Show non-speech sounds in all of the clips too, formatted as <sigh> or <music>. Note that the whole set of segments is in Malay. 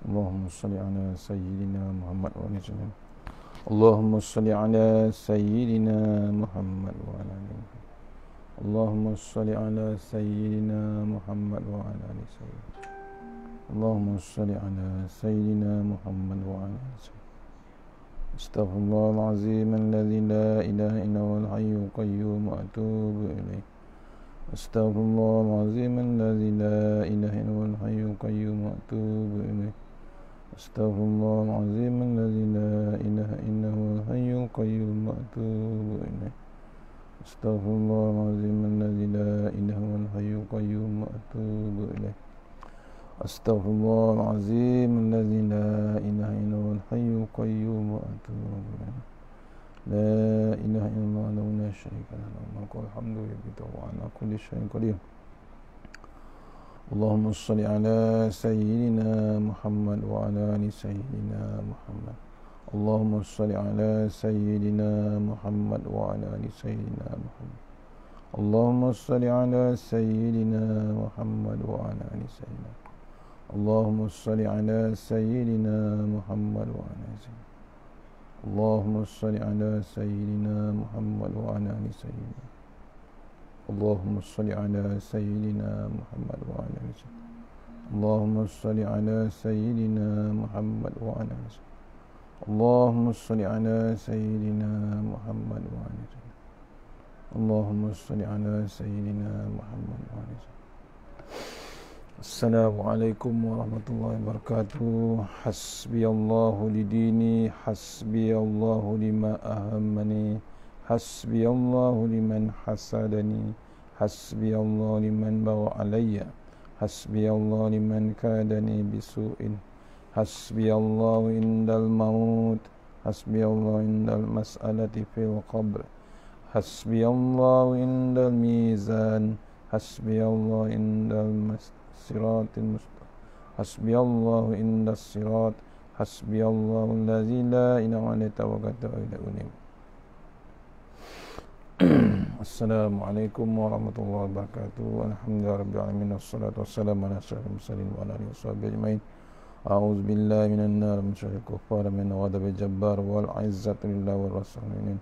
اللهم صل على سيدنا محمد وعلى سيدنا اللهم صل على سيدنا محمد وعلى سيدنا اللهم صل على سيدنا محمد وعلى آله سيدنا اللهم صل على سيدنا محمد وعلى آله سيدنا استغفر الله العظيم الذي لا إله إلا هو الحي القيوم وأتوب إليه أستغفر الله العظيم الذي لا إله إلا هو الحي القيوم وأتوب إليه استغفر الله العظيم الذي لا اله الا هو الحي القيوم واتوب اليه استغفر الله العظيم الذي لا اله هو الحي القيوم واتوب اليه استغفر الله العظيم الذي لا اله الا هو الحي القيوم واتوب اليه لا اله الا الله لا شريك له الحمد لله رب العالمين على كل شيء قدير اللهم صل على سيدنا محمد وعلى ال سيدنا محمد اللهم صل على سيدنا محمد وعلى ال سيدنا محمد اللهم صل على سيدنا محمد وعلى ال سيدنا اللهم صل على سيدنا محمد وعلى ال سيدنا اللهم صل على سيدنا محمد وعلى ال سيدنا محمد اللهم صل على سيدنا محمد وعلى آله وسلم اللهم صل على سيدنا محمد وعلى آله وسلم اللهم صل على سيدنا محمد وعلى آله وسلم اللهم صل على سيدنا محمد وعلى آله وسلم السلام عليكم ورحمة الله وبركاته حسبي الله لديني حسبي الله لما أهمني حسبي الله لمن حسدني حسبي الله لمن بغى علي حسبي الله لمن كادني بسوء حسبي الله عند الموت حسبي الله عند المسألة في القبر حسبي الله عند الميزان حسبي الله عند الصراط المستقيم حسبي الله عند الصراط حسبي الله الذي لا إله إلا هو توكلت عليه <clears throat> Assalamualaikum warahmatullahi wabarakatuh. Alhamdulillahirabbilalamin wassalatu wassalamu ala asyrafil mursalin wa ala alihi washabbihi ajmain. A'udzu billahi minan nar min syarril kuffar min wadab jabbar wal izzati lillah wal rasulin.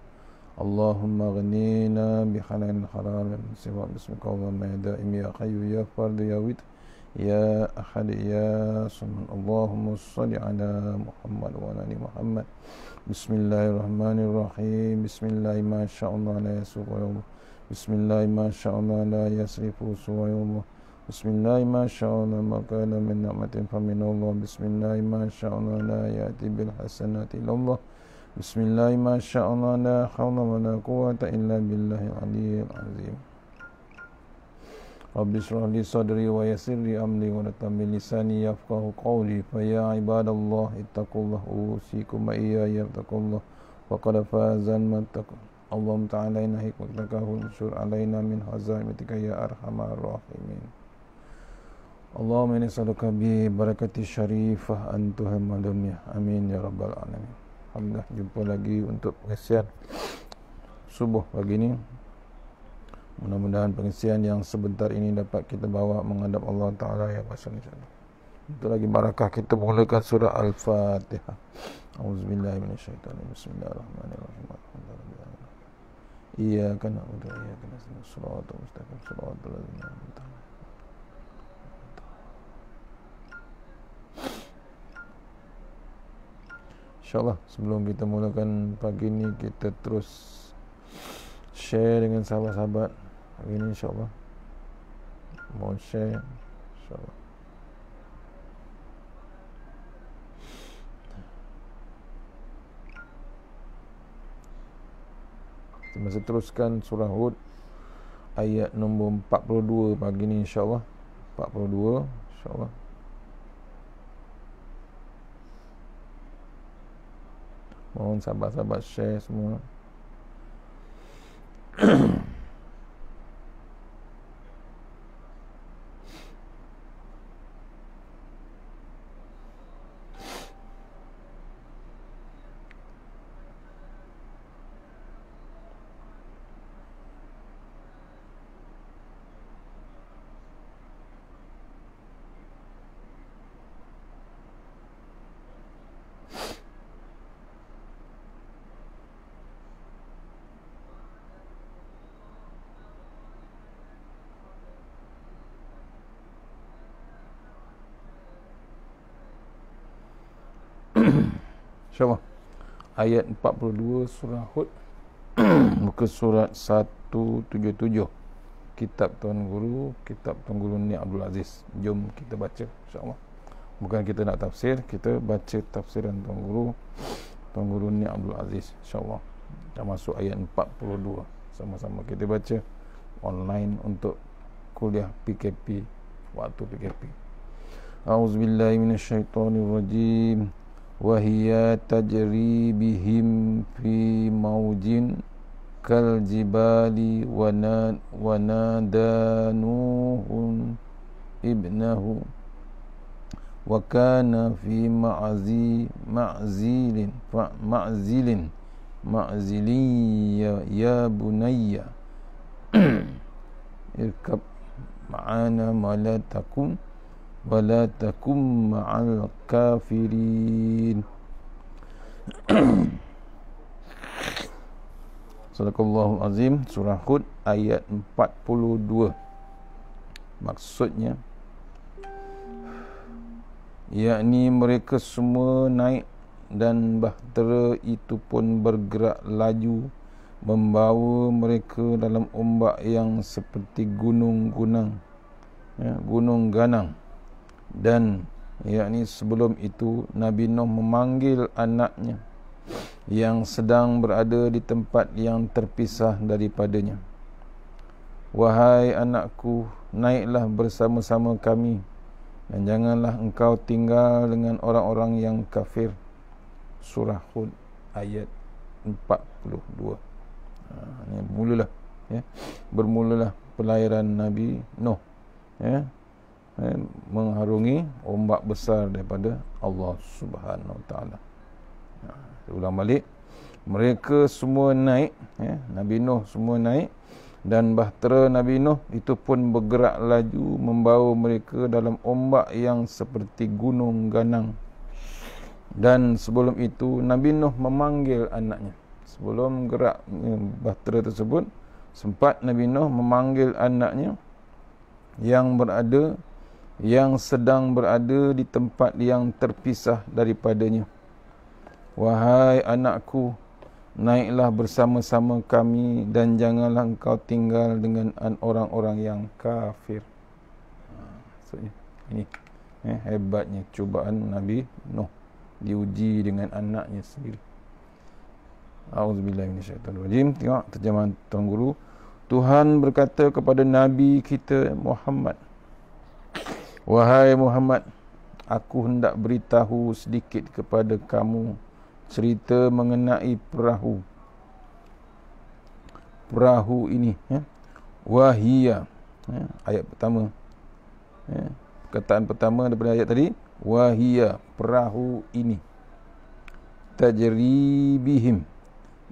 Allahumma ghnina bi halal haram min sibab bismika wa ma da'im ya qayyum ya fard ya witr يا أحد يا صمد اللهم صل على محمد وعلى آل محمد بسم الله الرحمن الرحيم بسم الله ما شاء الله لا يسوق يوم بسم الله ما شاء الله لا يسرف سوى يوم بسم الله ما شاء الله ما كان من نعمة فمن الله بسم الله ما شاء الله لا يأتي بالحسنات إلا الله بسم الله ما شاء الله لا حول ولا قوة إلا بالله العلي العظيم رب اشرح لي صدري ويسر لي امري ولا تمل لساني يفقه قولي فيا عباد الله اتقوا الله اوصيكم واياي اتقوا الله وقد فاز من اتقى اللهم تعالى علينا حكمتك وانشر علينا من هزائمتك يا ارحم الراحمين اللهم اني اسالك ببركتي الشريفه ان تهم الدنيا امين يا رب العالمين Alhamdulillah jumpa lagi untuk pengisian subuh pagi ini. Mudah-mudahan pengisian yang sebentar ini dapat kita bawa menghadap Allah Ta'ala ya Pasal Nisan. Itu lagi barakah kita mulakan surah Al-Fatihah. Auzubillahiminasyaitanirrahim. Bismillahirrahmanirrahim. Alhamdulillah. Iyaka na'udhu. Iyaka na'udhu. Surat al Surat al InsyaAllah sebelum kita mulakan pagi ini kita terus share dengan sahabat-sahabat hari ni insyaAllah mohon share insyaAllah kita masih teruskan surah Hud ayat nombor 42 pagi ni insyaAllah 42 insyaAllah mohon sahabat-sahabat share semua <clears throat> InsyaAllah Ayat 42 surah Hud <coughs> Muka surat 177 Kitab Tuan Guru Kitab Tuan Guru Ni Abdul Aziz Jom kita baca insyaAllah Bukan kita nak tafsir Kita baca tafsiran Tuan Guru Tuan Guru Ni Abdul Aziz InsyaAllah Dah masuk ayat 42 Sama-sama kita baca Online untuk kuliah PKP Waktu PKP A'udzubillahiminasyaitanirrajim Waktu PKP وهي تجري بهم في موج كالجبال ونادى نوح ابنه وكان في معزل معزل معزل يا بني اركب معنا ما لا تكون wala takum ma'al kafirin Sallallahu azim surah Hud ayat 42 maksudnya yakni mereka semua naik dan bahtera itu pun bergerak laju membawa mereka dalam ombak yang seperti gunung-gunung ya, gunung ganang dan yakni sebelum itu Nabi Nuh memanggil anaknya yang sedang berada di tempat yang terpisah daripadanya wahai anakku naiklah bersama-sama kami dan janganlah engkau tinggal dengan orang-orang yang kafir surah hud ayat 42 ha ini mulalah ya bermulalah pelayaran Nabi Nuh ya eh, mengharungi ombak besar daripada Allah Subhanahu Wa Taala. Ya, ulang balik, mereka semua naik, eh, Nabi Nuh semua naik dan bahtera Nabi Nuh itu pun bergerak laju membawa mereka dalam ombak yang seperti gunung ganang. Dan sebelum itu Nabi Nuh memanggil anaknya. Sebelum gerak eh, bahtera tersebut, sempat Nabi Nuh memanggil anaknya yang berada yang sedang berada di tempat yang terpisah daripadanya. Wahai anakku, naiklah bersama-sama kami dan janganlah engkau tinggal dengan orang-orang yang kafir. Maksudnya, ini eh, hebatnya cubaan Nabi Nuh diuji dengan anaknya sendiri. Auzubillahi minasyaitonirrajim. Tengok terjemahan Tuan Guru. Tuhan berkata kepada Nabi kita Muhammad Wahai Muhammad, aku hendak beritahu sedikit kepada kamu cerita mengenai perahu. Perahu ini. Ya. Wahia. Ya, ayat pertama. Ya, perkataan pertama daripada ayat tadi. Wahia. Perahu ini. Tajribihim.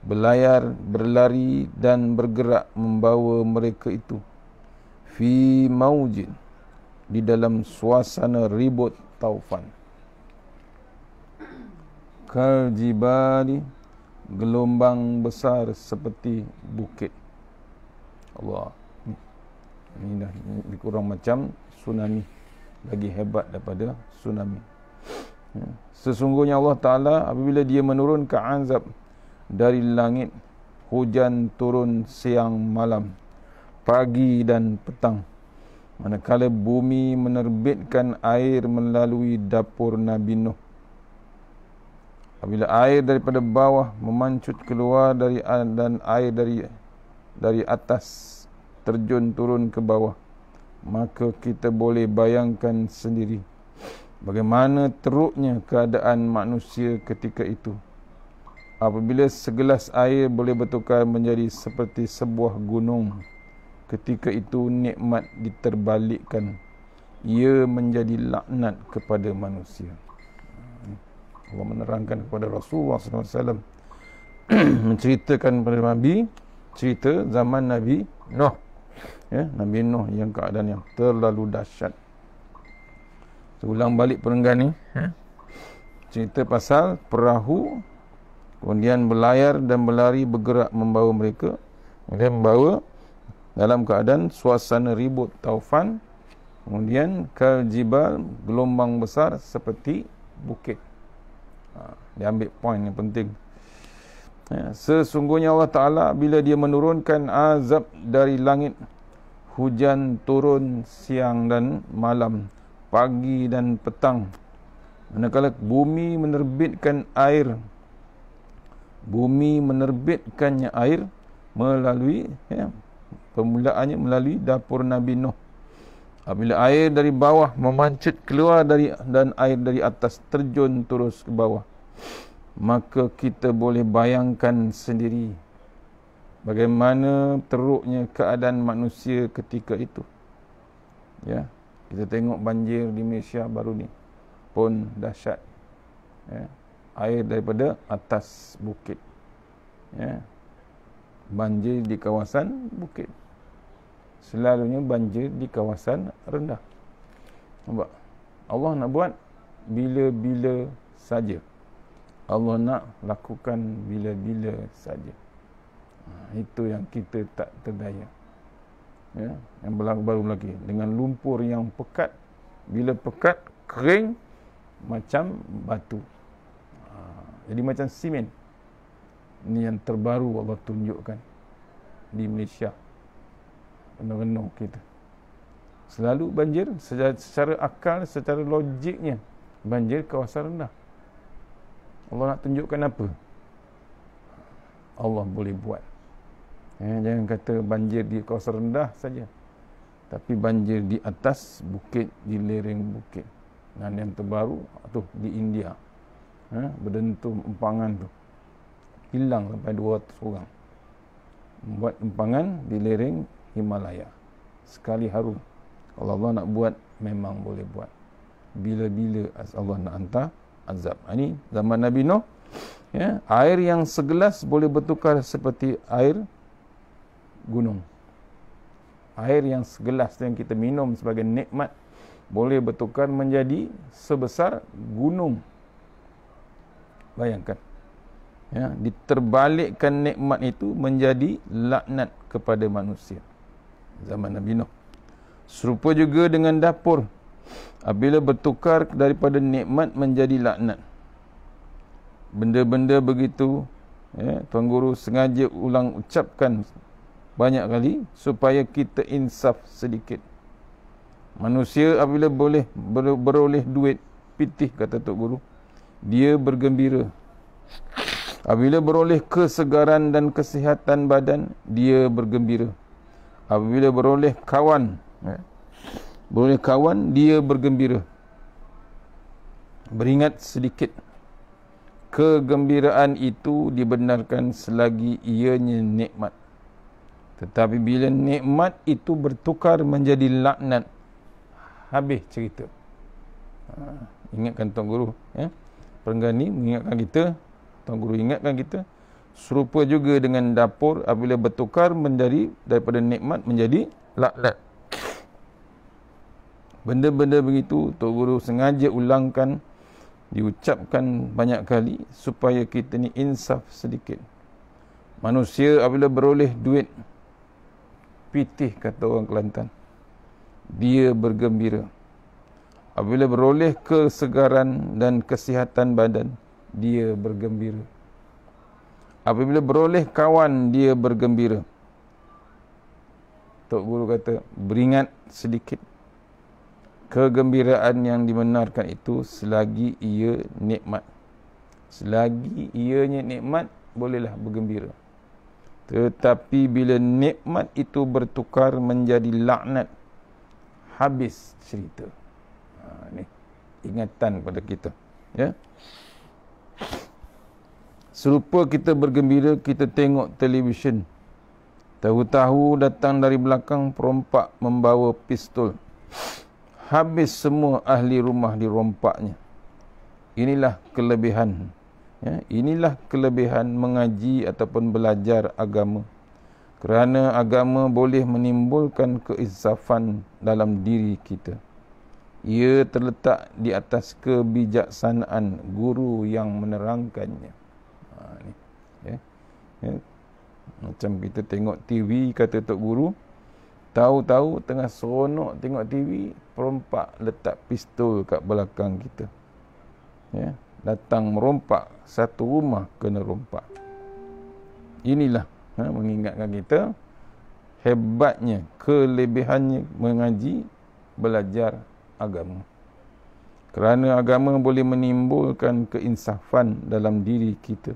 Belayar, berlari dan bergerak membawa mereka itu. Fi maujin di dalam suasana ribut taufan kaljibali gelombang besar seperti bukit Allah ini dah kurang macam tsunami lagi hebat daripada tsunami hmm. sesungguhnya Allah Ta'ala apabila dia menurunkan azab dari langit hujan turun siang malam pagi dan petang manakala bumi menerbitkan air melalui dapur Nabi Nuh. Apabila air daripada bawah memancut keluar dari dan air dari dari atas terjun turun ke bawah, maka kita boleh bayangkan sendiri bagaimana teruknya keadaan manusia ketika itu. Apabila segelas air boleh bertukar menjadi seperti sebuah gunung. Ketika itu nikmat diterbalikkan Ia menjadi laknat kepada manusia Allah menerangkan kepada Rasulullah SAW <clears throat> Menceritakan kepada Nabi Cerita zaman Nabi Nuh ya, Nabi Nuh yang keadaan yang terlalu dahsyat Saya ulang balik perenggan ni ha? Cerita pasal perahu Kemudian berlayar dan berlari bergerak membawa mereka Kemudian membawa dalam keadaan suasana ribut taufan kemudian kaljibal gelombang besar seperti bukit ha, dia ambil poin yang penting ya, sesungguhnya Allah Ta'ala bila dia menurunkan azab dari langit hujan turun siang dan malam pagi dan petang manakala bumi menerbitkan air bumi menerbitkannya air melalui ya, permulaannya melalui dapur Nabi Nuh. Apabila ah, air dari bawah memancit keluar dari dan air dari atas terjun terus ke bawah. Maka kita boleh bayangkan sendiri bagaimana teruknya keadaan manusia ketika itu. Ya, kita tengok banjir di Malaysia baru ni pun dahsyat. Ya. Air daripada atas bukit. Ya. Banjir di kawasan bukit selalunya banjir di kawasan rendah. Nampak? Allah nak buat bila-bila saja. Allah nak lakukan bila-bila saja. Ha, itu yang kita tak terdaya. Ya, yang baru lagi dengan lumpur yang pekat bila pekat kering macam batu ha, jadi macam simen ini yang terbaru Allah tunjukkan di Malaysia Kena renung kita. Selalu banjir secara, secara akal, secara logiknya banjir kawasan rendah. Allah nak tunjukkan apa? Allah boleh buat. Eh, jangan kata banjir di kawasan rendah saja. Tapi banjir di atas bukit, di lereng bukit. Dan yang terbaru tu di India. Eh, berdentum empangan tu. Hilang sampai 200 orang. Membuat empangan di lereng Himalaya. Sekali harum. Kalau Allah nak buat, memang boleh buat. Bila-bila as Allah nak hantar azab. Ini ha, zaman Nabi Nuh. Ya, air yang segelas boleh bertukar seperti air gunung. Air yang segelas yang kita minum sebagai nikmat boleh bertukar menjadi sebesar gunung. Bayangkan. Ya, diterbalikkan nikmat itu menjadi laknat kepada manusia zaman Nabi Nuh. Serupa juga dengan dapur. Apabila bertukar daripada nikmat menjadi laknat. Benda-benda begitu, ya, Tuan Guru sengaja ulang ucapkan banyak kali supaya kita insaf sedikit. Manusia apabila boleh beroleh duit, pitih kata Tuan Guru, dia bergembira. Apabila beroleh kesegaran dan kesihatan badan, dia bergembira apabila beroleh kawan eh, beroleh kawan dia bergembira beringat sedikit kegembiraan itu dibenarkan selagi ianya nikmat tetapi bila nikmat itu bertukar menjadi laknat habis cerita ha, ingatkan tuan guru eh, ya. perenggan ni mengingatkan kita tuan guru ingatkan kita serupa juga dengan dapur apabila bertukar menjadi daripada nikmat menjadi laknat. Benda-benda begitu Tok Guru sengaja ulangkan diucapkan banyak kali supaya kita ni insaf sedikit. Manusia apabila beroleh duit pitih kata orang Kelantan dia bergembira. Apabila beroleh kesegaran dan kesihatan badan dia bergembira. Apabila beroleh kawan dia bergembira. Tok Guru kata, beringat sedikit. Kegembiraan yang dibenarkan itu selagi ia nikmat. Selagi ianya nikmat, bolehlah bergembira. Tetapi bila nikmat itu bertukar menjadi laknat, habis cerita. Ha, ini ingatan kepada kita. Ya. Serupa kita bergembira kita tengok televisyen. Tahu-tahu datang dari belakang perompak membawa pistol. Habis semua ahli rumah dirompaknya. Inilah kelebihan. Ya, inilah kelebihan mengaji ataupun belajar agama. Kerana agama boleh menimbulkan keizafan dalam diri kita. Ia terletak di atas kebijaksanaan guru yang menerangkannya ni. Ya. ya. Macam kita tengok TV kata Tok Guru, tahu-tahu tengah seronok tengok TV, perompak letak pistol kat belakang kita. Ya, datang merompak satu rumah kena rompak. Inilah ha, mengingatkan kita hebatnya kelebihannya mengaji belajar agama. Kerana agama boleh menimbulkan keinsafan dalam diri kita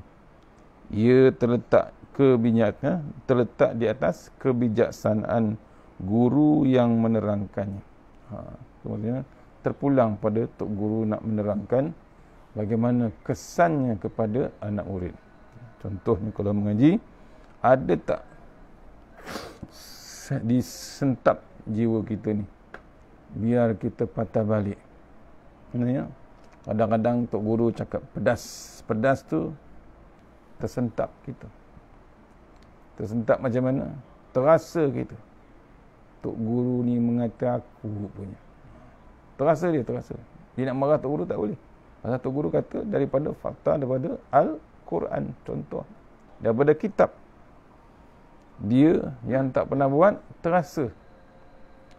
ia terletak kebijakan terletak di atas kebijaksanaan guru yang menerangkannya. Ha, kemudian terpulang pada tok guru nak menerangkan bagaimana kesannya kepada anak murid. Contohnya kalau mengaji ada tak disentap jiwa kita ni biar kita patah balik. kadang-kadang tok guru cakap pedas, pedas tu tersentak kita tersentak macam mana terasa kita tok guru ni mengata aku punya terasa dia terasa dia nak marah tok guru tak boleh masa tok guru kata daripada fakta daripada al-Quran contoh daripada kitab dia yang tak pernah buat terasa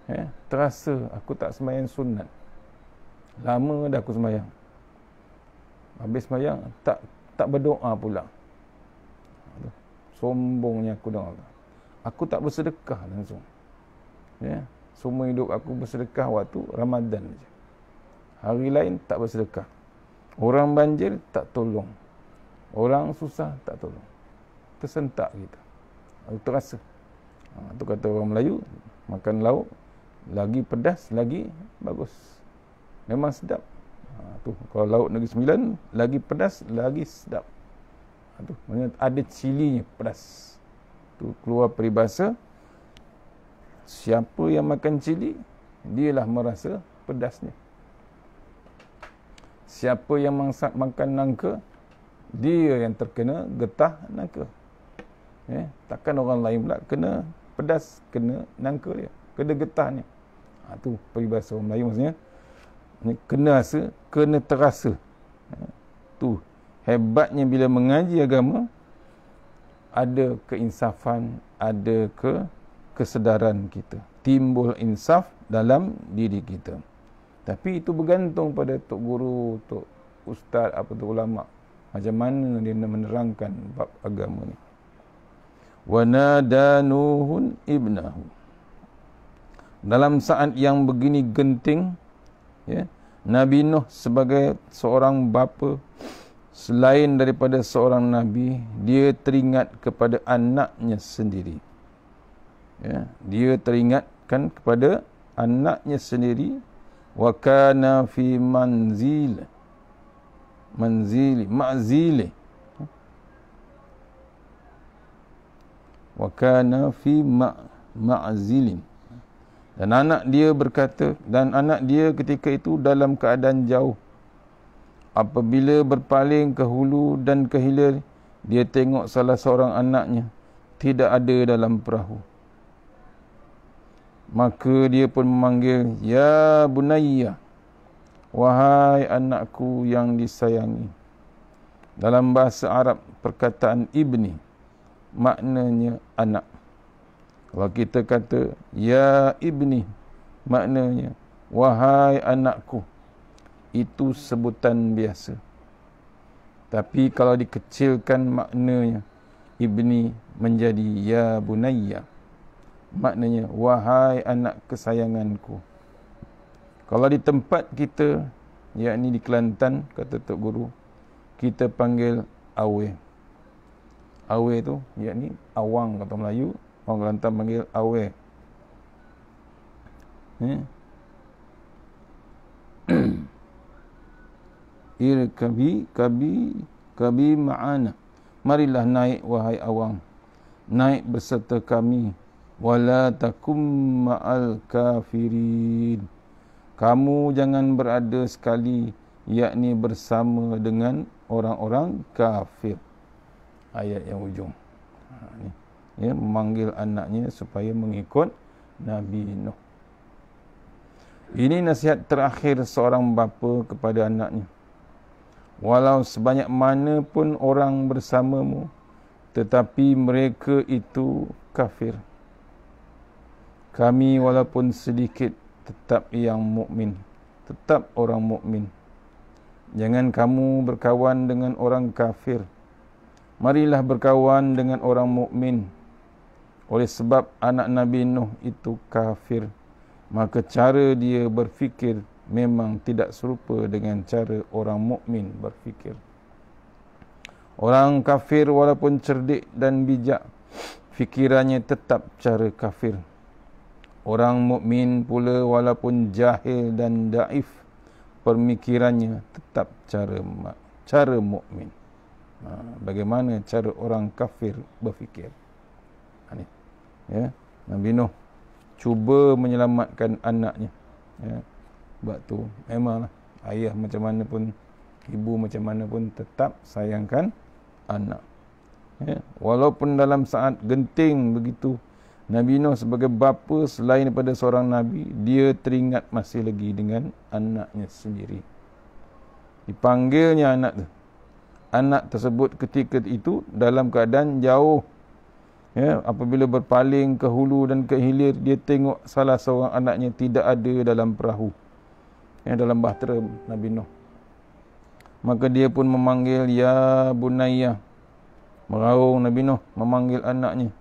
eh, terasa aku tak sembahyang sunat lama dah aku sembahyang habis sembahyang tak tak berdoa pula Sombongnya aku dengar. Aku tak bersedekah langsung. Ya. Semua hidup aku bersedekah waktu Ramadan saja. Hari lain tak bersedekah. Orang banjir tak tolong. Orang susah tak tolong. Tersentak kita. Aku terasa. Ha, itu kata orang Melayu, makan lauk lagi pedas, lagi bagus. Memang sedap. Ha, tu kalau lauk negeri sembilan lagi pedas, lagi sedap tu maksudnya ada cilinya pedas tu keluar peribahasa siapa yang makan cili dialah merasa pedasnya siapa yang mangsak makan nangka dia yang terkena getah nangka eh takkan orang lain pula kena pedas kena nangka dia kena getahnya ha tu peribahasa orang Melayu maksudnya ni kena rasa kena terasa eh, tu hebatnya bila mengaji agama ada keinsafan ada ke kesedaran kita timbul insaf dalam diri kita tapi itu bergantung pada tok guru tok ustaz apa tu ulama macam mana dia menerangkan bab agama ni wanadanuhun ibnahu dalam saat yang begini genting ya Nabi Nuh sebagai seorang bapa selain daripada seorang nabi dia teringat kepada anaknya sendiri ya dia teringatkan kepada anaknya sendiri wa kana fi manzil manzili ma'zili wa kana fi ma'zilin dan anak dia berkata dan anak dia ketika itu dalam keadaan jauh Apabila berpaling ke hulu dan ke hilir, dia tengok salah seorang anaknya tidak ada dalam perahu. Maka dia pun memanggil, Ya Bunaya, wahai anakku yang disayangi. Dalam bahasa Arab, perkataan ibni maknanya anak. Kalau kita kata, Ya ibni, maknanya, wahai anakku itu sebutan biasa. Tapi kalau dikecilkan maknanya, Ibni menjadi Ya Bunaya. Maknanya, Wahai anak kesayanganku. Kalau di tempat kita, yakni di Kelantan, kata Tok Guru, kita panggil Awe. Awe tu, yakni Awang kata Melayu, orang Kelantan panggil Awe. Eh? irkabi kabi kabi ma'ana marilah naik wahai awam, naik berserta kami wala takum ma'al kafirin kamu jangan berada sekali yakni bersama dengan orang-orang kafir ayat yang ujung ini ha, ya memanggil anaknya supaya mengikut nabi nuh ini nasihat terakhir seorang bapa kepada anaknya walau sebanyak mana pun orang bersamamu tetapi mereka itu kafir kami walaupun sedikit tetap yang mukmin tetap orang mukmin jangan kamu berkawan dengan orang kafir marilah berkawan dengan orang mukmin oleh sebab anak nabi nuh itu kafir maka cara dia berfikir memang tidak serupa dengan cara orang mukmin berfikir. Orang kafir walaupun cerdik dan bijak, fikirannya tetap cara kafir. Orang mukmin pula walaupun jahil dan daif, pemikirannya tetap cara cara mukmin. Ha, bagaimana cara orang kafir berfikir? Ha, ni. Ya, Nabi Nuh cuba menyelamatkan anaknya. Ya sebab tu memanglah ayah macam mana pun ibu macam mana pun tetap sayangkan anak ya walaupun dalam saat genting begitu Nabi Nuh sebagai bapa selain daripada seorang nabi dia teringat masih lagi dengan anaknya sendiri dipanggilnya anak tu anak tersebut ketika itu dalam keadaan jauh ya apabila berpaling ke hulu dan ke hilir dia tengok salah seorang anaknya tidak ada dalam perahu yang dalam bahtera Nabi Nuh. Maka dia pun memanggil ya bunayya. Meraung Nabi Nuh memanggil anaknya.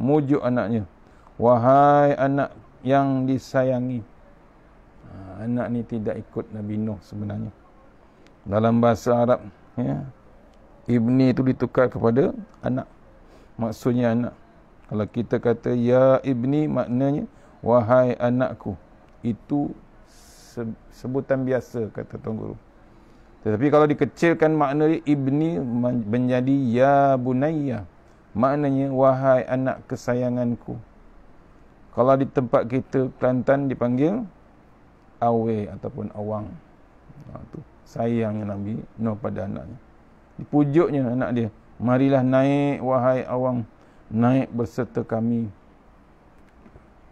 Mujuk anaknya. Wahai anak yang disayangi. Ha, anak ni tidak ikut Nabi Nuh sebenarnya. Dalam bahasa Arab, ya. Ibni itu ditukar kepada anak. Maksudnya anak. Kalau kita kata ya ibni maknanya wahai anakku. Itu sebutan biasa kata Tuan Guru. Tetapi kalau dikecilkan makna ibni menjadi ya bunayya. Maknanya wahai anak kesayanganku. Kalau di tempat kita Kelantan dipanggil awe ataupun awang. Ha, tu. Sayangnya Nabi no pada anaknya. Dipujuknya anak dia. Marilah naik wahai awang. Naik berserta kami.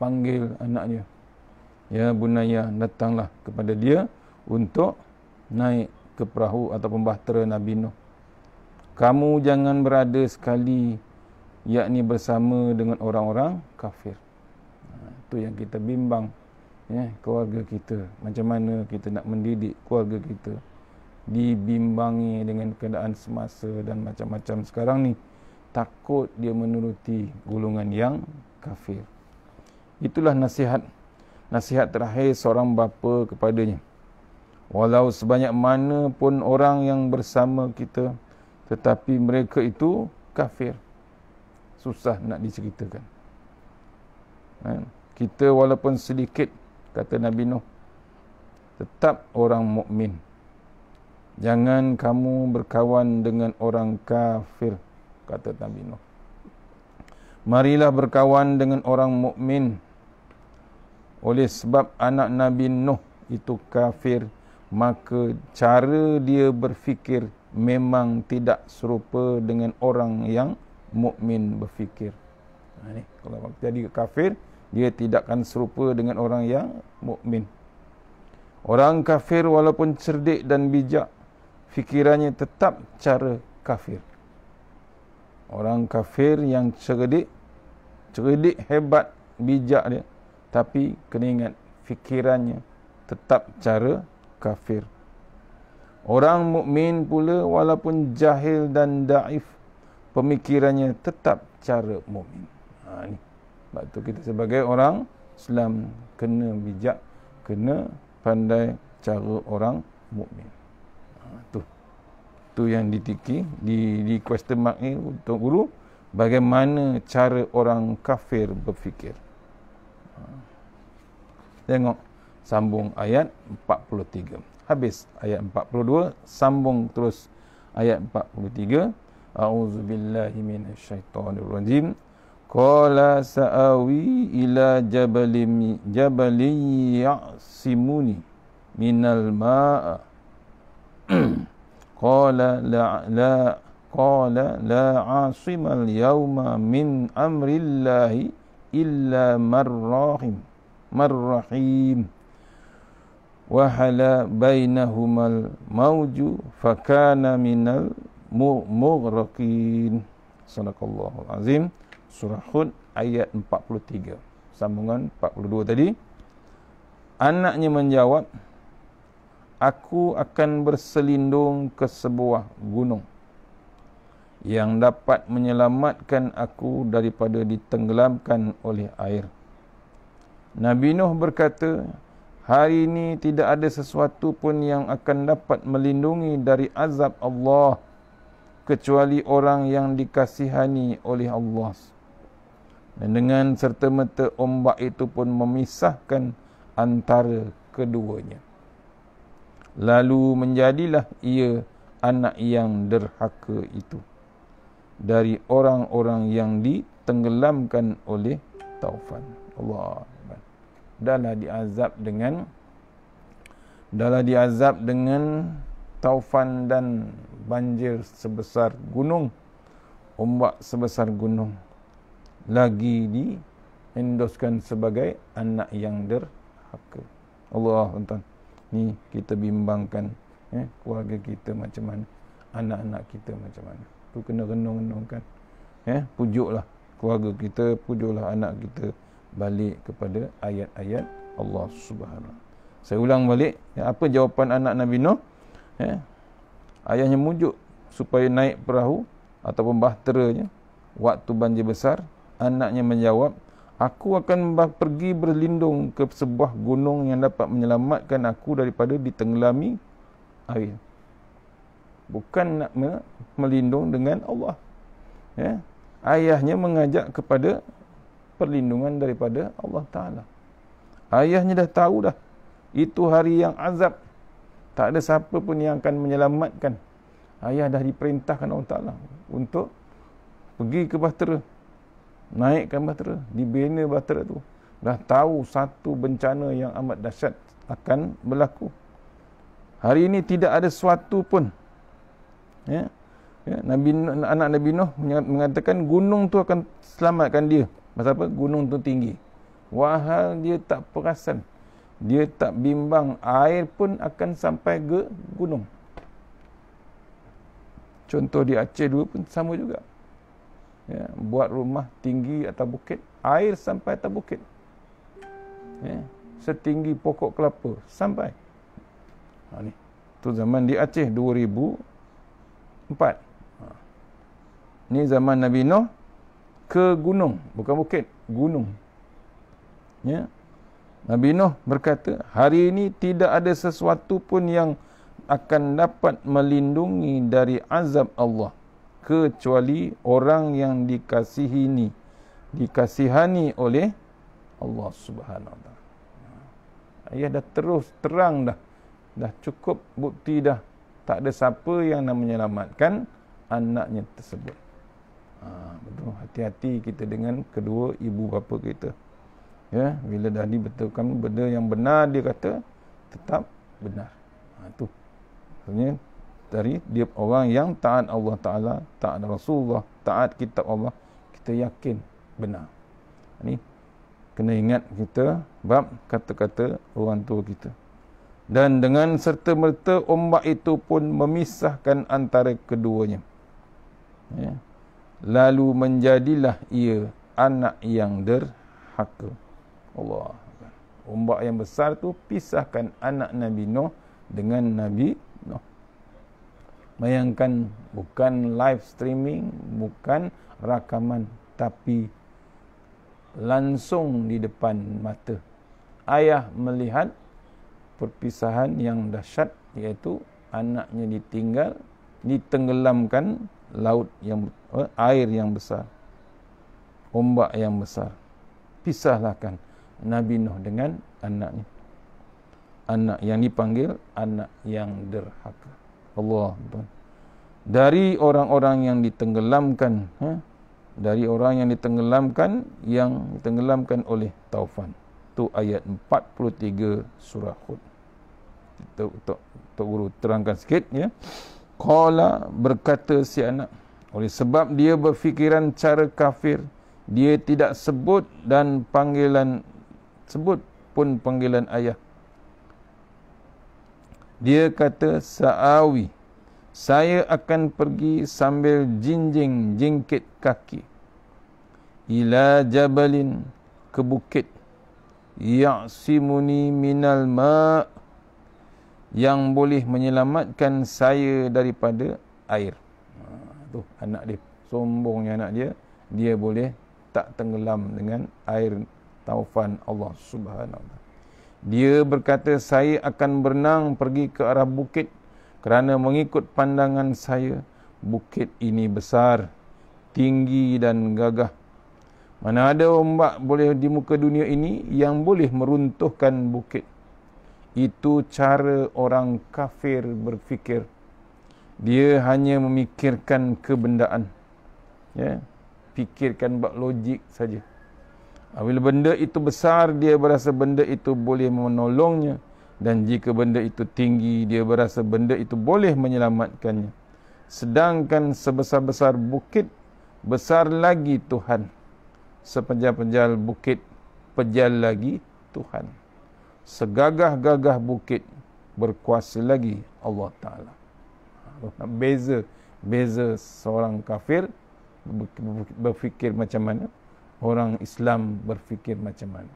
Panggil anaknya ya bunaya datanglah kepada dia untuk naik ke perahu atau bahtera Nabi Nuh. Kamu jangan berada sekali yakni bersama dengan orang-orang kafir. Ha, itu yang kita bimbang ya, keluarga kita. Macam mana kita nak mendidik keluarga kita. Dibimbangi dengan keadaan semasa dan macam-macam sekarang ni. Takut dia menuruti golongan yang kafir. Itulah nasihat nasihat terakhir seorang bapa kepadanya. Walau sebanyak mana pun orang yang bersama kita, tetapi mereka itu kafir. Susah nak diceritakan. Eh, kita walaupun sedikit, kata Nabi Nuh, tetap orang mukmin. Jangan kamu berkawan dengan orang kafir, kata Nabi Nuh. Marilah berkawan dengan orang mukmin oleh sebab anak Nabi Nuh itu kafir maka cara dia berfikir memang tidak serupa dengan orang yang mukmin berfikir ha, ni, kalau jadi kafir dia tidak akan serupa dengan orang yang mukmin orang kafir walaupun cerdik dan bijak fikirannya tetap cara kafir orang kafir yang cerdik cerdik hebat bijak dia tapi kena ingat fikirannya tetap cara kafir orang mukmin pula walaupun jahil dan daif pemikirannya tetap cara mukmin ha ni sebab tu kita sebagai orang Islam kena bijak kena pandai cara orang mukmin ha tu tu yang ditiki di di question mark ni untuk guru bagaimana cara orang kafir berfikir Tengok sambung ayat 43. Habis ayat 42, sambung terus ayat 43. A'udzu billahi minasyaitonir rajim. Qala sa'awi ila jabalim jabalin ya'simuni minal ma'a. <clears throat> Qala la la qala la 'asima al-yawma min amrillahi إلا من رحم من رحيم وحل بينهما الموج minal من المغرقين صدق Surah Hud سورة خود ayat 43 sambungan 42 tadi anaknya menjawab aku akan berselindung ke sebuah gunung yang dapat menyelamatkan aku daripada ditenggelamkan oleh air. Nabi Nuh berkata, hari ini tidak ada sesuatu pun yang akan dapat melindungi dari azab Allah kecuali orang yang dikasihani oleh Allah. Dan dengan serta merta ombak itu pun memisahkan antara keduanya. Lalu menjadilah ia anak yang derhaka itu dari orang-orang yang ditenggelamkan oleh taufan. Allah. Dalah diazab dengan dalah diazab dengan taufan dan banjir sebesar gunung ombak sebesar gunung lagi di endoskan sebagai anak yang derhaka. Allah tuan. Ni kita bimbangkan eh, keluarga kita macam mana, anak-anak kita macam mana tu kena renung-renungkan eh pujuklah keluarga kita pujuklah anak kita balik kepada ayat-ayat Allah Subhanahu saya ulang balik ya, apa jawapan anak Nabi Nuh eh ayahnya mujuk supaya naik perahu ataupun bahteranya waktu banjir besar anaknya menjawab aku akan pergi berlindung ke sebuah gunung yang dapat menyelamatkan aku daripada ditenggelami air bukan nak melindung dengan Allah. Ya. Ayahnya mengajak kepada perlindungan daripada Allah Taala. Ayahnya dah tahu dah itu hari yang azab. Tak ada siapa pun yang akan menyelamatkan. Ayah dah diperintahkan Allah Taala untuk pergi ke Bahtera. Naikkan Bahtera, dibina Bahtera tu. Dah tahu satu bencana yang amat dahsyat akan berlaku. Hari ini tidak ada sesuatu pun ya. ya. Nabi anak Nabi Nuh mengatakan gunung tu akan selamatkan dia. Pasal apa? Gunung tu tinggi. Wahal dia tak perasan. Dia tak bimbang air pun akan sampai ke gunung. Contoh di Aceh dulu pun sama juga. Ya, buat rumah tinggi atas bukit, air sampai atas bukit. Ya, setinggi pokok kelapa sampai. Ha, ni. Tu zaman di Aceh Empat. Ini ha. zaman Nabi Nuh ke gunung, bukan bukit, gunung. Ya. Nabi Nuh berkata, hari ini tidak ada sesuatu pun yang akan dapat melindungi dari azab Allah kecuali orang yang dikasihi ini dikasihani oleh Allah Subhanahu Wa Ayah dah terus terang dah dah cukup bukti dah tak ada siapa yang nak menyelamatkan anaknya tersebut. Ha, betul. Hati-hati kita dengan kedua ibu bapa kita. Ya, bila dah dibetulkan benda yang benar dia kata tetap benar. Ha, itu. Maksudnya dari dia orang yang taat Allah Taala, taat Rasulullah, taat kitab Allah, kita yakin benar. Ini kena ingat kita bab kata-kata orang tua kita dan dengan serta merta ombak itu pun memisahkan antara keduanya ya. lalu menjadilah ia anak yang derhaka Allah ombak yang besar tu pisahkan anak Nabi Nuh dengan Nabi Nuh bayangkan bukan live streaming bukan rakaman tapi langsung di depan mata ayah melihat perpisahan yang dahsyat iaitu anaknya ditinggal ditenggelamkan laut yang eh, air yang besar ombak yang besar pisahlahkan Nabi Nuh dengan anaknya anak yang dipanggil anak yang derhaka Allah dari orang-orang yang ditenggelamkan eh, dari orang yang ditenggelamkan yang ditenggelamkan oleh taufan 1 ayat 43 surah Hud. Tok, tok, tok Guru terangkan sikit ya. Qala berkata si anak oleh sebab dia berfikiran cara kafir dia tidak sebut dan panggilan sebut pun panggilan ayah. Dia kata Saawi saya akan pergi sambil jinjing jingkit kaki ila jabalin ke bukit ya'simuni minal ma' yang boleh menyelamatkan saya daripada air. Ha, tu anak dia. Sombongnya anak dia. Dia boleh tak tenggelam dengan air taufan Allah subhanahu Dia berkata, saya akan berenang pergi ke arah bukit kerana mengikut pandangan saya, bukit ini besar, tinggi dan gagah. Mana ada ombak boleh di muka dunia ini yang boleh meruntuhkan bukit. Itu cara orang kafir berfikir. Dia hanya memikirkan kebendaan. Ya. Fikirkan bak logik saja. Apabila benda itu besar, dia berasa benda itu boleh menolongnya. Dan jika benda itu tinggi, dia berasa benda itu boleh menyelamatkannya. Sedangkan sebesar-besar bukit, besar lagi Tuhan. Tuhan sepenjal-penjal bukit pejal lagi Tuhan. Segagah-gagah bukit berkuasa lagi Allah Ta'ala. Ha, beza, beza seorang kafir berfikir macam mana, orang Islam berfikir macam mana.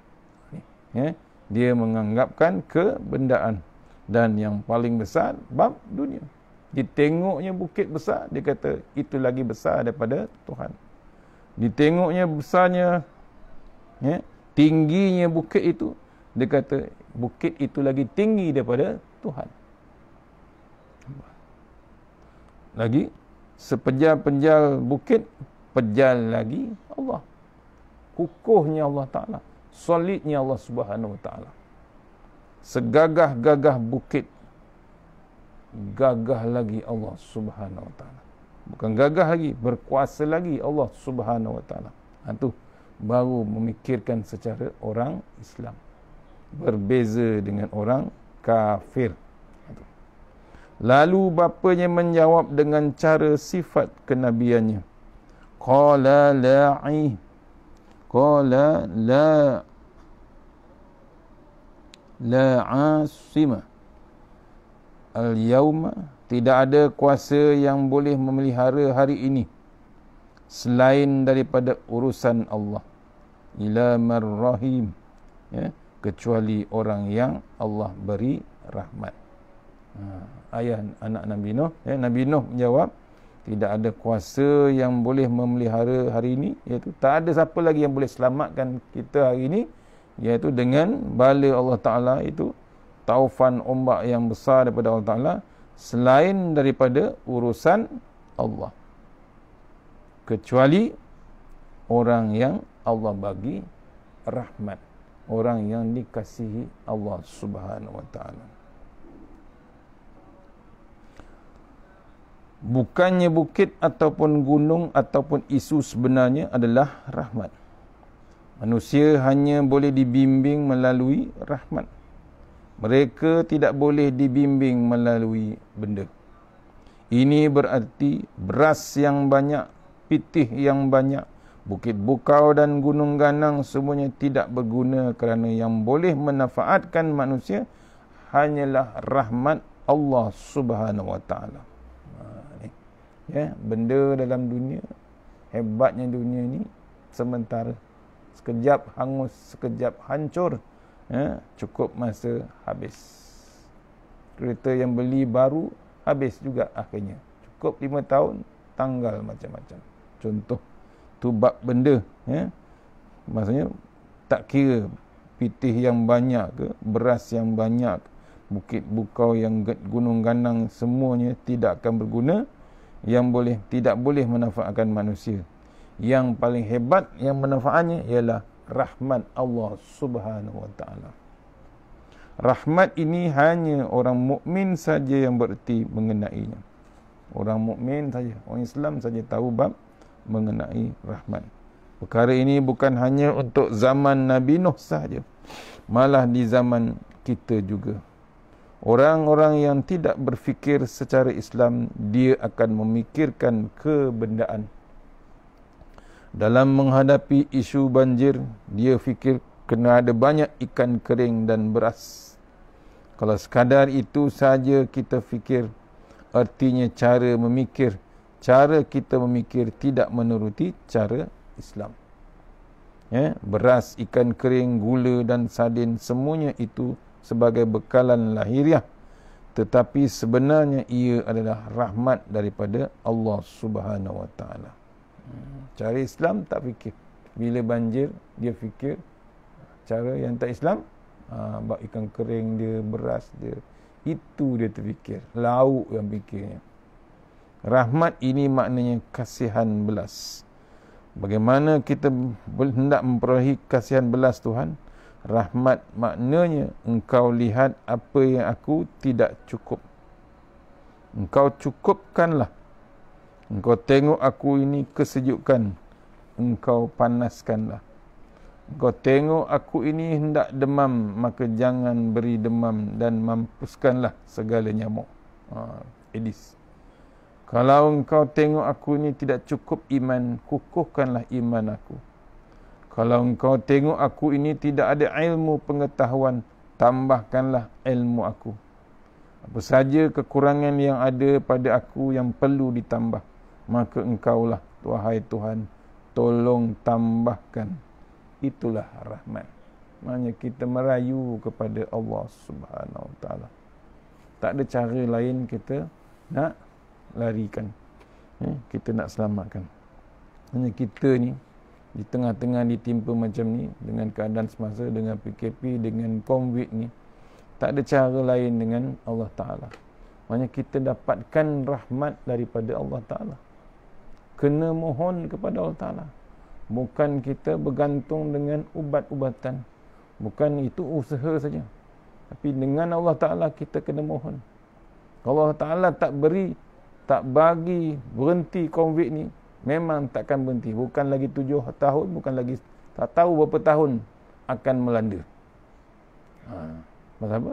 Ya, dia menganggapkan kebendaan dan yang paling besar bab dunia. Dia bukit besar, dia kata itu lagi besar daripada Tuhan ditengoknya besarnya ya, tingginya bukit itu dia kata bukit itu lagi tinggi daripada Tuhan lagi sepejal-penjal bukit pejal lagi Allah kukuhnya Allah Ta'ala solidnya Allah Subhanahu Wa Ta'ala segagah-gagah bukit gagah lagi Allah Subhanahu Wa Ta'ala bukan gagah lagi berkuasa lagi Allah Subhanahu Wa Taala itu ha, baru memikirkan secara orang Islam berbeza dengan orang kafir ha, lalu bapanya menjawab dengan cara sifat kenabiannya qala la'i qala la la asima al yauma tidak ada kuasa yang boleh memelihara hari ini selain daripada urusan Allah. Ila marrahim. Ya, kecuali orang yang Allah beri rahmat. Ha, ayah anak Nabi Nuh, ya, Nabi Nuh menjawab, tidak ada kuasa yang boleh memelihara hari ini, iaitu tak ada siapa lagi yang boleh selamatkan kita hari ini, iaitu dengan bala Allah Ta'ala itu, taufan ombak yang besar daripada Allah Ta'ala, selain daripada urusan Allah kecuali orang yang Allah bagi rahmat orang yang dikasihi Allah Subhanahu wa taala bukannya bukit ataupun gunung ataupun isu sebenarnya adalah rahmat manusia hanya boleh dibimbing melalui rahmat mereka tidak boleh dibimbing melalui benda. Ini bermerti beras yang banyak, pitih yang banyak, bukit bukau dan gunung ganang semuanya tidak berguna kerana yang boleh menafaatkan manusia hanyalah rahmat Allah Subhanahu Wa Taala. Ha, ya, benda dalam dunia hebatnya dunia ini sementara, sekejap hangus, sekejap hancur ya, cukup masa habis kereta yang beli baru habis juga akhirnya cukup 5 tahun tanggal macam-macam contoh tu bab benda ya maksudnya tak kira pitih yang banyak ke beras yang banyak bukit bukau yang gunung ganang semuanya tidak akan berguna yang boleh tidak boleh menafaatkan manusia yang paling hebat yang manfaatnya ialah rahmat Allah Subhanahu Wa Taala. Rahmat ini hanya orang mukmin saja yang bererti mengenainya. Orang mukmin saja, orang Islam saja tahu bab mengenai rahmat. Perkara ini bukan hanya untuk zaman Nabi Nuh saja. Malah di zaman kita juga. Orang-orang yang tidak berfikir secara Islam, dia akan memikirkan kebendaan. Dalam menghadapi isu banjir, dia fikir kena ada banyak ikan kering dan beras. Kalau sekadar itu saja kita fikir, artinya cara memikir, cara kita memikir tidak menuruti cara Islam. Ya, beras, ikan kering, gula dan sardin semuanya itu sebagai bekalan lahiriah. Tetapi sebenarnya ia adalah rahmat daripada Allah Subhanahu Wa Taala. Cara Islam tak fikir. Bila banjir, dia fikir. Cara yang tak Islam, ah, bak ikan kering dia, beras dia. Itu dia terfikir. Lauk yang fikirnya. Rahmat ini maknanya kasihan belas. Bagaimana kita hendak memperolehi kasihan belas Tuhan? Rahmat maknanya engkau lihat apa yang aku tidak cukup. Engkau cukupkanlah Engkau tengok aku ini kesejukan, Engkau panaskanlah. Engkau tengok aku ini hendak demam. Maka jangan beri demam dan mampuskanlah segala nyamuk. Edis. Ha, Kalau engkau tengok aku ini tidak cukup iman, kukuhkanlah iman aku. Kalau engkau tengok aku ini tidak ada ilmu pengetahuan, tambahkanlah ilmu aku. Apa saja kekurangan yang ada pada aku yang perlu ditambah maka engkaulah wahai Tuhan tolong tambahkan itulah rahmat maknanya kita merayu kepada Allah Subhanahu Wa Taala tak ada cara lain kita nak larikan eh, kita nak selamatkan hanya kita ni di tengah-tengah ditimpa macam ni dengan keadaan semasa dengan PKP dengan COVID ni tak ada cara lain dengan Allah Taala maknanya kita dapatkan rahmat daripada Allah Taala kena mohon kepada Allah Ta'ala. Bukan kita bergantung dengan ubat-ubatan. Bukan itu usaha saja. Tapi dengan Allah Ta'ala kita kena mohon. Kalau Allah Ta'ala tak beri, tak bagi berhenti COVID ni, memang takkan berhenti. Bukan lagi tujuh tahun, bukan lagi tak tahu berapa tahun akan melanda. Ha. Masa apa?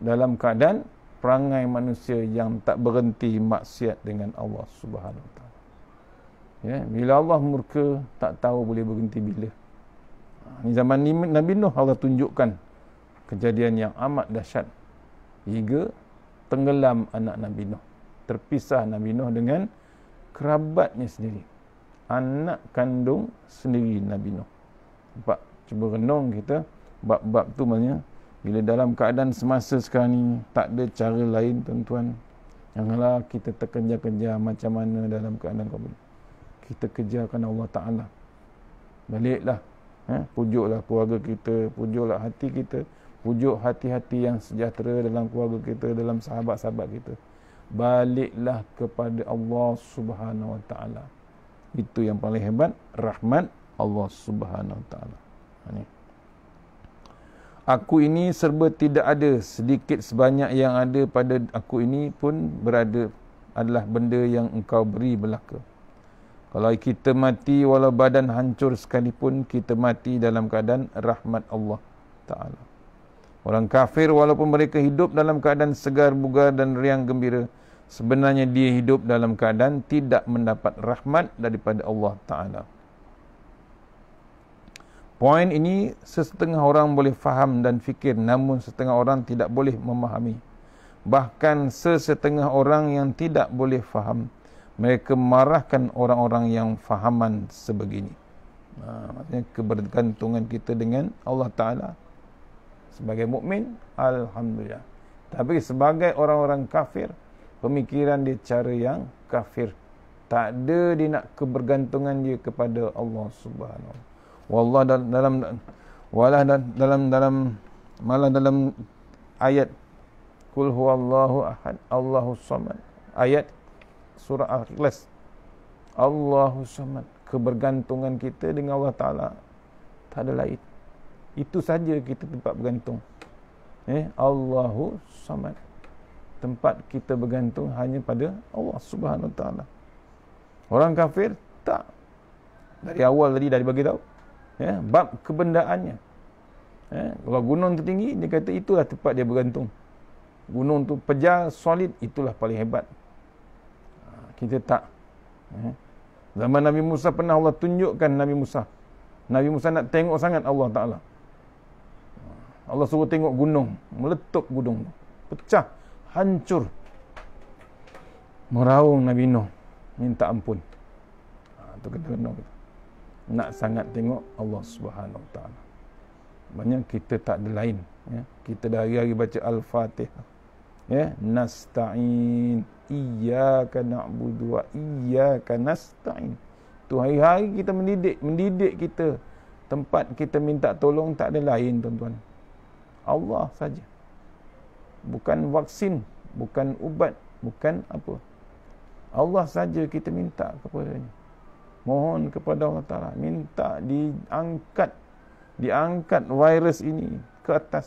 Dalam keadaan perangai manusia yang tak berhenti maksiat dengan Allah Subhanahu Wa Taala. Ya, bila Allah murka, tak tahu boleh berhenti bila. Ini zaman Nabi Nuh Allah tunjukkan kejadian yang amat dahsyat. Hingga tenggelam anak Nabi Nuh. Terpisah Nabi Nuh dengan kerabatnya sendiri. Anak kandung sendiri Nabi Nuh. Nampak? Cuba renung kita. Bab-bab tu maknanya. Bila dalam keadaan semasa sekarang ni, tak ada cara lain tuan-tuan. Janganlah kita terkejar kenja macam mana dalam keadaan kau boleh kita kerjakan Allah Ta'ala baliklah eh? pujuklah keluarga kita pujuklah hati kita pujuk hati-hati yang sejahtera dalam keluarga kita dalam sahabat-sahabat kita baliklah kepada Allah Subhanahu Wa Ta'ala itu yang paling hebat rahmat Allah Subhanahu Wa Ta'ala ini ha, Aku ini serba tidak ada sedikit sebanyak yang ada pada aku ini pun berada adalah benda yang engkau beri belaka. Kalau kita mati walau badan hancur sekalipun kita mati dalam keadaan rahmat Allah Taala. Orang kafir walaupun mereka hidup dalam keadaan segar bugar dan riang gembira sebenarnya dia hidup dalam keadaan tidak mendapat rahmat daripada Allah Taala. Poin ini setengah orang boleh faham dan fikir namun setengah orang tidak boleh memahami. Bahkan sesetengah orang yang tidak boleh faham mereka marahkan orang-orang yang fahaman sebegini. Ha, maksudnya kebergantungan kita dengan Allah Ta'ala sebagai mukmin, Alhamdulillah. Tapi sebagai orang-orang kafir, pemikiran dia cara yang kafir. Tak ada dia nak kebergantungan dia kepada Allah Subhanahu. Wallah dalam walah dalam dalam malah dalam ayat Kul huwallahu ahad Allahus samad ayat surah Al-Ikhlas. Allahu Samad. Kebergantungan kita dengan Allah Ta'ala. Tak ada lain. Itu saja kita tempat bergantung. Eh, Allahu Samad. Tempat kita bergantung hanya pada Allah Subhanahu Ta'ala. Orang kafir tak. Dari awal tadi dah bagi tahu. Eh, bab kebendaannya. Eh, kalau gunung tertinggi, dia kata itulah tempat dia bergantung. Gunung tu pejal, solid, itulah paling hebat kita tak eh? zaman Nabi Musa pernah Allah tunjukkan Nabi Musa Nabi Musa nak tengok sangat Allah Ta'ala Allah suruh tengok gunung meletup gunung pecah hancur meraung Nabi Nuh minta ampun itu ha, kena renung nak sangat tengok Allah Subhanahu Wa Ta'ala banyak kita tak ada lain ya? kita dah hari-hari baca Al-Fatihah ya? nasta'in iyyaka na'budu wa iyyaka nasta'in. Tu hari-hari kita mendidik, mendidik kita. Tempat kita minta tolong tak ada lain, tuan-tuan. Allah saja. Bukan vaksin, bukan ubat, bukan apa. Allah saja kita minta kepada kepadanya. Mohon kepada Allah Ta'ala. Minta diangkat. Diangkat virus ini ke atas.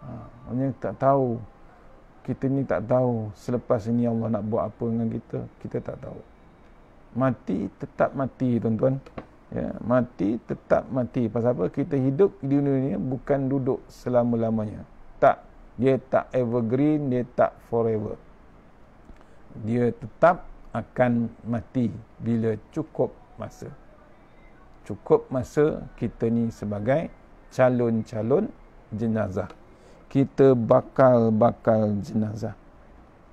Ha, orang yang tak tahu kita ni tak tahu selepas ini Allah nak buat apa dengan kita kita tak tahu mati tetap mati tuan-tuan ya mati tetap mati pasal apa kita hidup di dunia ni bukan duduk selama-lamanya tak dia tak evergreen dia tak forever dia tetap akan mati bila cukup masa cukup masa kita ni sebagai calon-calon jenazah kita bakal-bakal jenazah.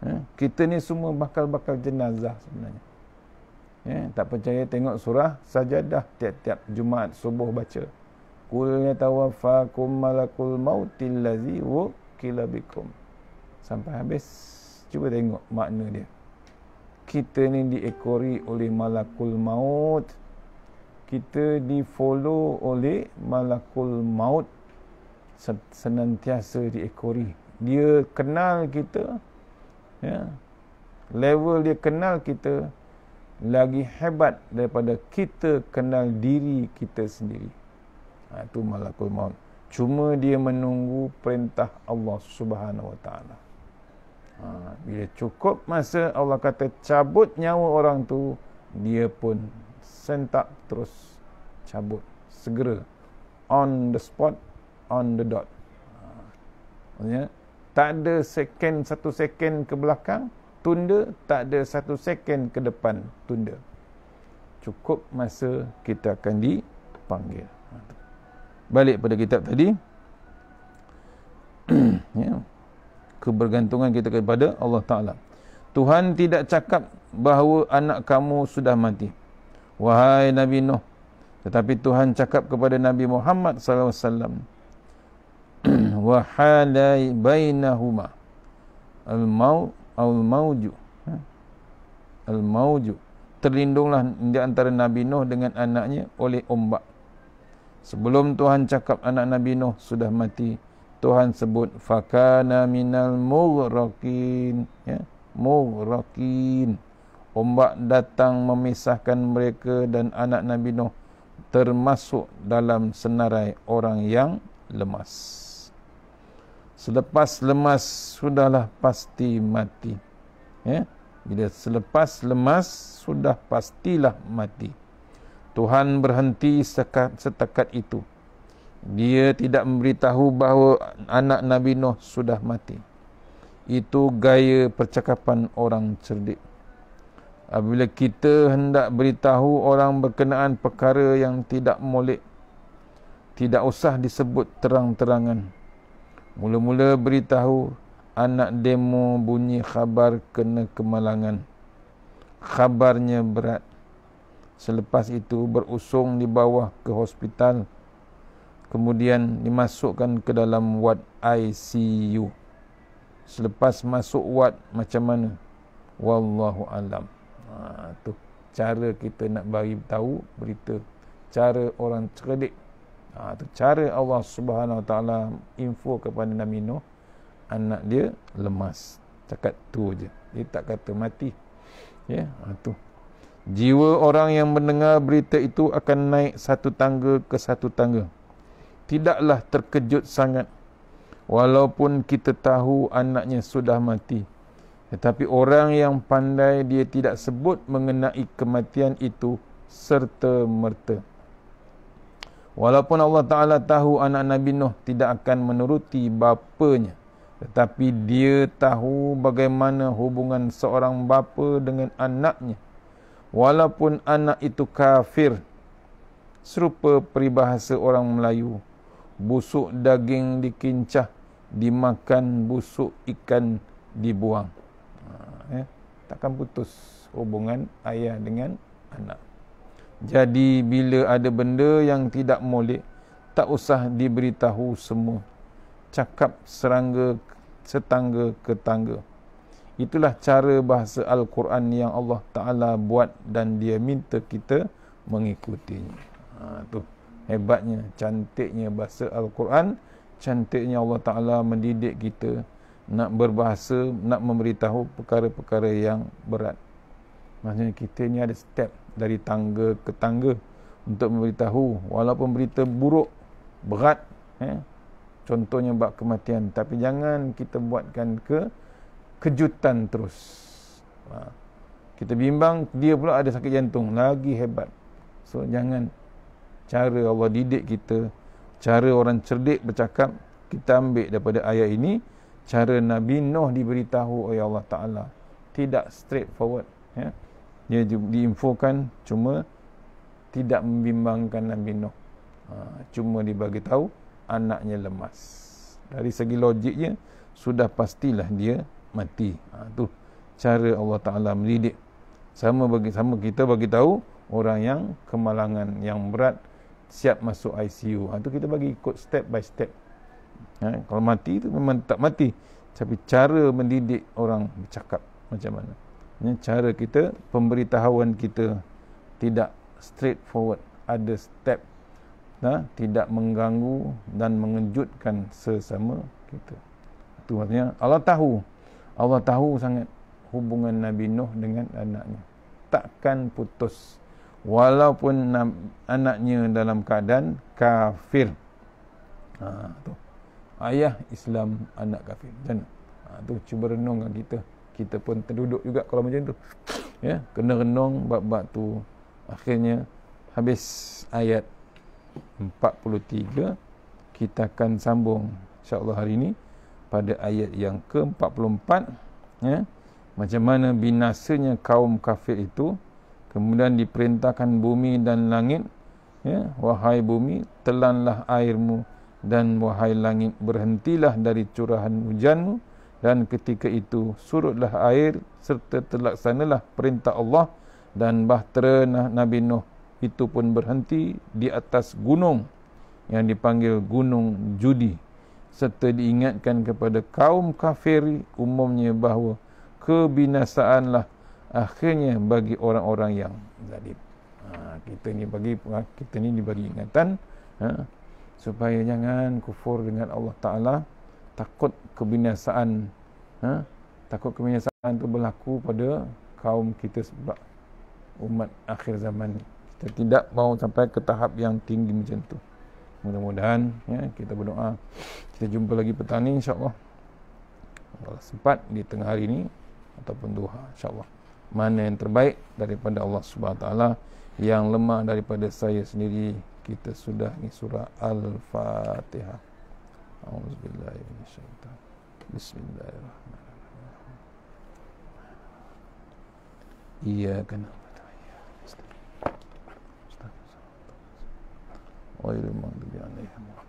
Eh? Kita ni semua bakal-bakal jenazah sebenarnya. Eh? Tak percaya tengok surah sajadah tiap-tiap Jumaat subuh baca. Kul yatawaffakum malakul mautil ladzi wukila bikum. Sampai habis cuba tengok makna dia. Kita ni diekori oleh malakul maut. Kita di follow oleh malakul maut senantiasa diekori. Dia kenal kita. Ya. Level dia kenal kita lagi hebat daripada kita kenal diri kita sendiri. Ha, itu malakul maut. Cuma dia menunggu perintah Allah Subhanahu Wa Ha, bila cukup masa Allah kata cabut nyawa orang tu, dia pun sentak terus cabut segera on the spot on the dot. Maksudnya, tak ada second, satu second ke belakang, tunda. Tak ada satu second ke depan, tunda. Cukup masa kita akan dipanggil. Balik pada kitab tadi. <clears throat> ya. Kebergantungan kita kepada Allah Ta'ala. Tuhan tidak cakap bahawa anak kamu sudah mati. Wahai Nabi Nuh. Tetapi Tuhan cakap kepada Nabi Muhammad sallallahu alaihi wasallam, wa hala bainahuma al mau al mauju ha? al mauju terlindunglah di antara Nabi Nuh dengan anaknya oleh ombak sebelum Tuhan cakap anak Nabi Nuh sudah mati Tuhan sebut fakana minal mughraqin ya mughraqin ombak datang memisahkan mereka dan anak Nabi Nuh termasuk dalam senarai orang yang lemas selepas lemas sudahlah pasti mati ya bila selepas lemas sudah pastilah mati Tuhan berhenti sekat setakat itu dia tidak memberitahu bahawa anak Nabi Nuh sudah mati itu gaya percakapan orang cerdik Apabila kita hendak beritahu orang berkenaan perkara yang tidak molek, tidak usah disebut terang-terangan. Mula-mula beritahu anak demo bunyi khabar kena kemalangan. Khabarnya berat. Selepas itu berusung di bawah ke hospital. Kemudian dimasukkan ke dalam wad ICU. Selepas masuk wad macam mana? Wallahu alam. Ha, tu cara kita nak bagi tahu berita cara orang cerdik Ha, cara Allah Subhanahu Wa Taala info kepada Nabi Nuh anak dia lemas. Cakap tu aje. Dia tak kata mati. Ya, ha, tu. Jiwa orang yang mendengar berita itu akan naik satu tangga ke satu tangga. Tidaklah terkejut sangat walaupun kita tahu anaknya sudah mati. Tetapi orang yang pandai dia tidak sebut mengenai kematian itu serta merta. Walaupun Allah Ta'ala tahu anak Nabi Nuh tidak akan menuruti bapanya. Tetapi dia tahu bagaimana hubungan seorang bapa dengan anaknya. Walaupun anak itu kafir. Serupa peribahasa orang Melayu. Busuk daging dikincah. Dimakan busuk ikan dibuang. Ha, ya. Takkan putus hubungan ayah dengan anak. Jadi bila ada benda yang tidak molek, tak usah diberitahu semua. Cakap serangga setangga ke tangga. Itulah cara bahasa Al-Quran yang Allah Ta'ala buat dan dia minta kita mengikutinya. Ha, tu hebatnya, cantiknya bahasa Al-Quran. Cantiknya Allah Ta'ala mendidik kita nak berbahasa, nak memberitahu perkara-perkara yang berat. Maksudnya kita ni ada step dari tangga ke tangga untuk memberitahu walaupun berita buruk, berat, eh, contohnya bab kematian. Tapi jangan kita buatkan ke kejutan terus. Ha. Kita bimbang, dia pula ada sakit jantung. Lagi hebat. So, jangan cara Allah didik kita, cara orang cerdik bercakap, kita ambil daripada ayat ini, cara Nabi Nuh diberitahu oleh Allah Ta'ala. Tidak straight forward. Ya. Yeah dia diinfokan cuma tidak membimbangkan Nabi Nuh. Ha, cuma dibagi tahu anaknya lemas. Dari segi logiknya sudah pastilah dia mati. Ha, tu cara Allah Taala mendidik. Sama bagi sama kita bagi tahu orang yang kemalangan yang berat siap masuk ICU. Ha, tu kita bagi ikut step by step. Ha, kalau mati tu memang tak mati. Tapi cara mendidik orang bercakap macam mana? ya, cara kita pemberitahuan kita tidak straightforward ada step ya, tidak mengganggu dan mengejutkan sesama kita itu maksudnya Allah tahu Allah tahu sangat hubungan Nabi Nuh dengan anaknya takkan putus walaupun anaknya dalam keadaan kafir ha, tu. ayah Islam anak kafir dan ha, tu cuba renungkan kita kita pun terduduk juga kalau macam tu ya kena renung bab-bab tu akhirnya habis ayat 43 kita akan sambung insyaallah hari ini pada ayat yang ke-44 ya macam mana binasanya kaum kafir itu kemudian diperintahkan bumi dan langit ya wahai bumi telanlah airmu dan wahai langit berhentilah dari curahan hujanmu dan ketika itu surutlah air serta terlaksanalah perintah Allah dan bahtera Nabi Nuh itu pun berhenti di atas gunung yang dipanggil Gunung Judi serta diingatkan kepada kaum kafir umumnya bahawa kebinasaanlah akhirnya bagi orang-orang yang zalim. Ha, kita ni bagi kita ni diberi ingatan ha, supaya jangan kufur dengan Allah Taala takut kebinasaan ha? takut kebinasaan itu berlaku pada kaum kita sebab umat akhir zaman kita tidak mau sampai ke tahap yang tinggi macam tu mudah-mudahan ya, kita berdoa kita jumpa lagi petang ni insyaAllah kalau sempat di tengah hari ini ataupun duha insyaAllah mana yang terbaik daripada Allah subhanahu ta'ala yang lemah daripada saya sendiri kita sudah ni surah Al-Fatihah أعوذ بالله من الشيطان بسم الله الرحمن الرحيم إياك نعبد وإياك نستعين غير المغضوب عليهم ولا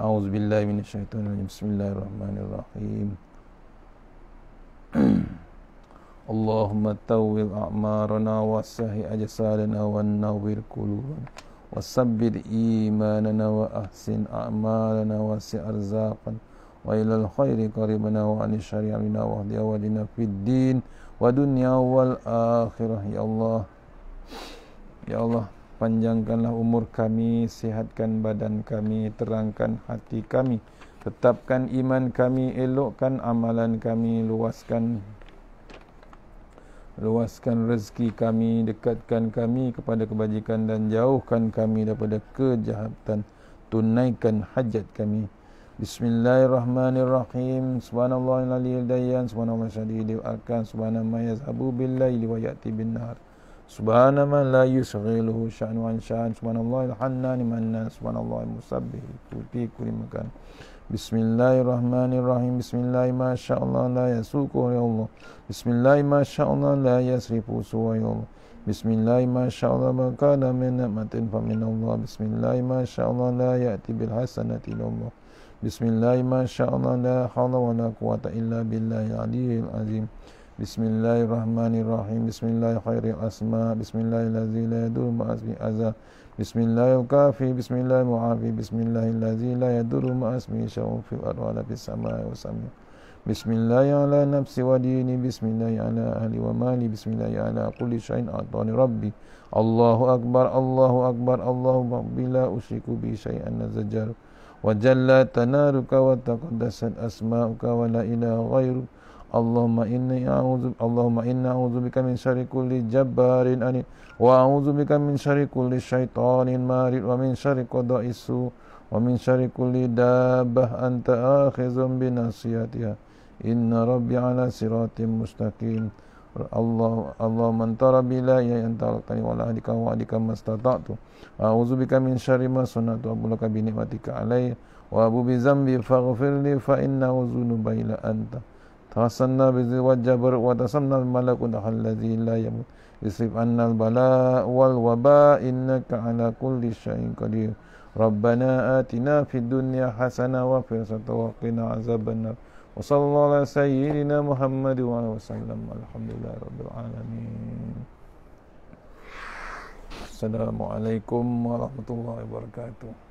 أعوذ بالله من الشيطان الرجيم بسم الله الرحمن الرحيم اللهم توّل أعمارنا وسح أجسادنا ونوّر قلوبنا وثبت إيماننا وأحسن أعمالنا وسع أرزاقنا وإلى الخير قريبنا وعن الشر علينا واهد أوجنا في الدين ودنيا والآخرة يا الله يا الله panjangkanlah umur kami, sihatkan badan kami, terangkan hati kami, tetapkan iman kami, elokkan amalan kami, luaskan luaskan rezeki kami dekatkan kami kepada kebajikan dan jauhkan kami daripada kejahatan tunaikan hajat kami Bismillahirrahmanirrahim Subhanallahilalil dayan Subhanallah syadidi akan Subhanallah mayazhabu billayli wa yakti bin nar Subhanallah la yusghiluhu sya'nu an sya'an Subhanallahilhanna ni manna Subhanallahil musabbih Kuti kulimakan Bismillahirrahmanirrahim. Bismillahi ma syaa Allah la yasuku ya Allah. Bismillahi ma syaa Allah la yasrifu su ya Allah. Bismillahi ma syaa Allah ma kana min ni'matin fa min Allah. Bismillahi ma syaa Allah la ya'ti bil hasanati illa Allah. Bismillahi ma syaa Allah la hawla wa la quwwata illa billahil aliyyil azim. Bismillahirrahmanirrahim. Bismillahi khairil asma. Bismillahil ladzi la yadur ma'a azza. بسم الله الكافي بسم الله المعافي بسم الله الذي لا يدر ما اسمه شر في الارض ولا في السماء وسميع بسم الله على نفسي وديني بسم الله على اهلي ومالي بسم الله على كل شيء اعطاني ربي الله اكبر الله اكبر الله ربي لا اشرك به شيئا نزجر وجلت نارك وتقدست اسماؤك ولا اله غيرك Allahumma inni a'udzu Allahumma inna a'udzu bika min syarri kulli jabbarin ani wa a'udzu bika min syarri kulli syaitanin marid wa min syarri qada'is wa min syarri kulli dabbah anta akhizun bi nasiyatiha inna rabbi ala siratin mustaqim Allah Allah mantara bila ya antal kali wala hadika wa hadika mastata'tu a'udzu bika min syarri ma sunatu abul kabini matika alai wa abu bi zambi faghfirli fa inna uzunu baila anta تغسلنا بزواج جبر وتسمنا الملك الذي لا يموت يصيب أن البلاء والوباء إنك على كل شيء قدير ربنا آتنا في الدنيا حسنة وفي الآخرة وقنا عذاب النار وصلى الله على سيدنا محمد وعلى وسلم الحمد لله رب العالمين السلام عليكم ورحمة الله وبركاته